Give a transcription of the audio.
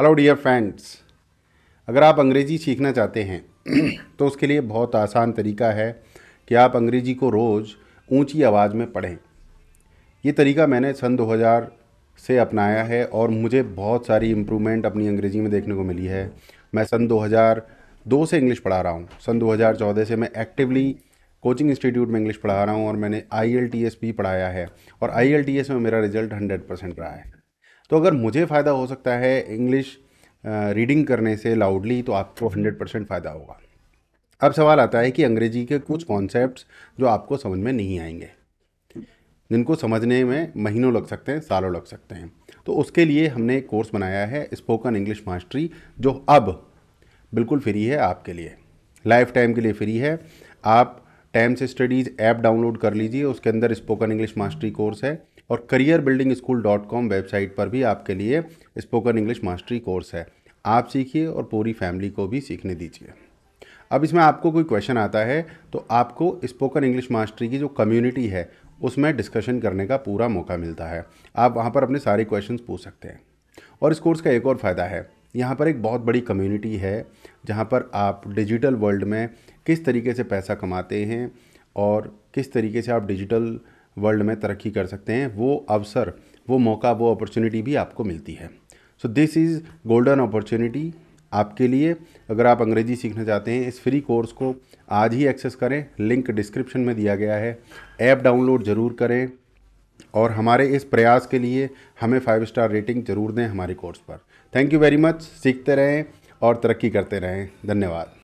hello dear friends अगर आप अंग्रेज़ी सीखना चाहते हैं तो उसके लिए बहुत आसान तरीका है कि आप अंग्रेज़ी को रोज़ ऊंची आवाज़ में पढ़ें ये तरीका मैंने सन 2000 से अपनाया है और मुझे बहुत सारी इम्प्रूवमेंट अपनी अंग्रेज़ी में देखने को मिली है मैं सन 2002 से इंग्लिश पढ़ा रहा हूँ सन 2014 से मैं एक्टिवली कोचिंग इंस्टीट्यूट में इंग्लिश पढ़ा रहा हूँ और मैंने आई भी पढ़ाया है और आई में मेरा रिजल्ट हंड्रेड रहा है तो अगर मुझे फ़ायदा हो सकता है इंग्लिश रीडिंग करने से लाउडली तो आपको हंड्रेड परसेंट फ़ायदा होगा अब सवाल आता है कि अंग्रेजी के कुछ कॉन्सेप्ट जो आपको समझ में नहीं आएंगे जिनको समझने में महीनों लग सकते हैं सालों लग सकते हैं तो उसके लिए हमने एक कोर्स बनाया है स्पोकन इंग्लिश मास्टरी जो अब बिल्कुल फ्री है आपके लिए लाइफ टाइम के लिए फ्री है आप टाइम्स स्टडीज़ ऐप डाउनलोड कर लीजिए उसके अंदर स्पोकन इंग्लिश मास्टरी कोर्स है और career building school dot com website पर भी आपके लिए स्पोकन इंग्लिश मास्टरी कोर्स है आप सीखिए और पूरी फैमिली को भी सीखने दीजिए अब इसमें आपको कोई क्वेश्चन आता है तो आपको स्पोकन इंग्लिश मास्टरी की जो कम्युनिटी है उसमें डिस्कशन करने का पूरा मौका मिलता है आप वहाँ पर अपने सारे क्वेश्चन पूछ सकते हैं और इस कोर्स का एक और फ़ायदा है यहाँ पर एक बहुत बड़ी कम्युनिटी है जहाँ पर आप डिजिटल वर्ल्ड में किस तरीके से पैसा कमाते हैं और किस तरीके से आप डिजिटल वर्ल्ड में तरक्की कर सकते हैं वो अवसर वो मौका वो अपॉर्चुनिटी भी आपको मिलती है so this is golden opportunity आपके लिए अगर आप अंग्रेजी सीखना चाहते हैं इस फ्री कोर्स को आज ही एक्सेस करें लिंक डिस्क्रिप्शन में दिया गया है ऐप डाउनलोड ज़रूर करें और हमारे इस प्रयास के लिए हमें फाइव स्टार रेटिंग ज़रूर दें हमारे कोर्स पर थैंक यू वेरी मच सीखते रहें और तरक्की करते रहें धन्यवाद